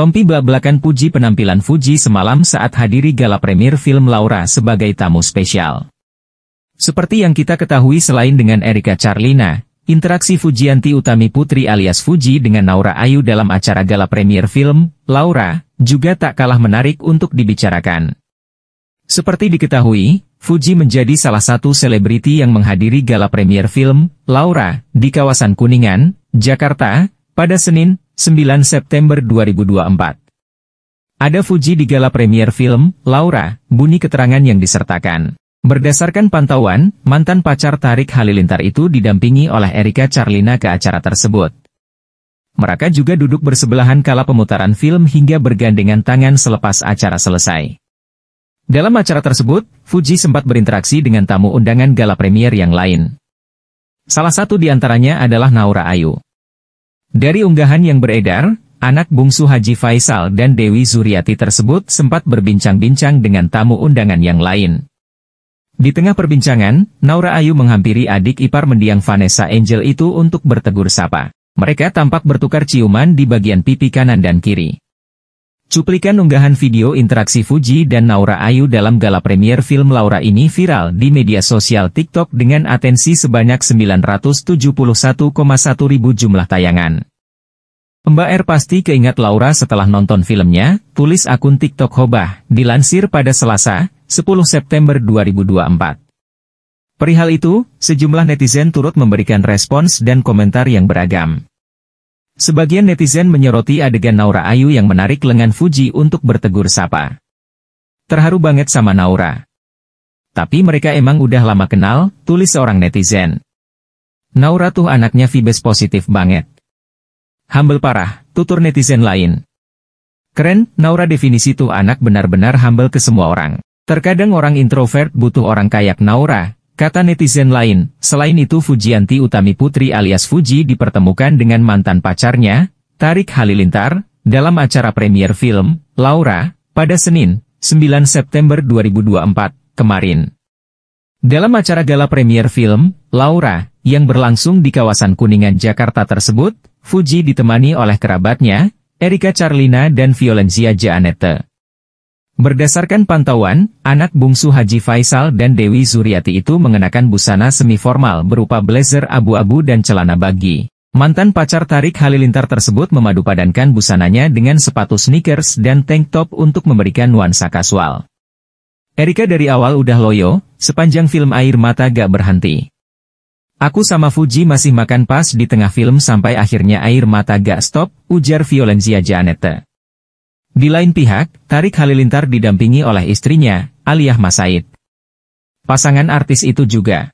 Tompi belakan puji penampilan Fuji semalam saat hadiri gala premier film Laura sebagai tamu spesial. Seperti yang kita ketahui selain dengan Erika Charlina, interaksi Fujianti Utami Putri alias Fuji dengan Naura Ayu dalam acara gala premier film, Laura, juga tak kalah menarik untuk dibicarakan. Seperti diketahui, Fuji menjadi salah satu selebriti yang menghadiri gala premier film, Laura, di kawasan Kuningan, Jakarta, pada Senin, 9 September 2024. Ada Fuji di gala premier film, Laura, bunyi keterangan yang disertakan. Berdasarkan pantauan, mantan pacar Tarik Halilintar itu didampingi oleh Erika Charlina ke acara tersebut. Mereka juga duduk bersebelahan kala pemutaran film hingga bergandengan tangan selepas acara selesai. Dalam acara tersebut, Fuji sempat berinteraksi dengan tamu undangan gala premier yang lain. Salah satu di antaranya adalah Naura Ayu. Dari unggahan yang beredar, anak bungsu Haji Faisal dan Dewi Zuriati tersebut sempat berbincang-bincang dengan tamu undangan yang lain. Di tengah perbincangan, Naura Ayu menghampiri adik ipar mendiang Vanessa Angel itu untuk bertegur sapa. Mereka tampak bertukar ciuman di bagian pipi kanan dan kiri. Cuplikan unggahan video interaksi Fuji dan Naura Ayu dalam gala premier film Laura ini viral di media sosial TikTok dengan atensi sebanyak 971,1 ribu jumlah tayangan. Mbak R pasti keingat Laura setelah nonton filmnya, tulis akun TikTok Hobah, dilansir pada Selasa, 10 September 2024. Perihal itu, sejumlah netizen turut memberikan respons dan komentar yang beragam. Sebagian netizen menyoroti adegan Naura Ayu yang menarik lengan Fuji untuk bertegur sapa. Terharu banget sama Naura. Tapi mereka emang udah lama kenal, tulis seorang netizen. Naura tuh anaknya Vibes positif banget. Humble parah, tutur netizen lain. Keren, Naura definisi tuh anak benar-benar humble ke semua orang. Terkadang orang introvert butuh orang kayak Naura, Kata netizen lain, selain itu Fujianti Utami Putri alias Fuji dipertemukan dengan mantan pacarnya, Tarik Halilintar, dalam acara premier film, Laura, pada Senin, 9 September 2024, kemarin. Dalam acara gala premier film, Laura, yang berlangsung di kawasan Kuningan, Jakarta tersebut, Fuji ditemani oleh kerabatnya, Erika Charlina dan Violencia Janette. Berdasarkan pantauan, anak bungsu Haji Faisal dan Dewi Zuriati itu mengenakan busana semi-formal berupa blazer abu-abu dan celana bagi. Mantan pacar Tarik Halilintar tersebut memadupadankan busananya dengan sepatu sneakers dan tank top untuk memberikan nuansa kasual. Erika dari awal udah loyo, sepanjang film Air Mata gak berhenti. Aku sama Fuji masih makan pas di tengah film sampai akhirnya air mata gak stop, ujar Violencia Janete. Di lain pihak, Tarik Halilintar didampingi oleh istrinya, Aliyah Masaid. Pasangan artis itu juga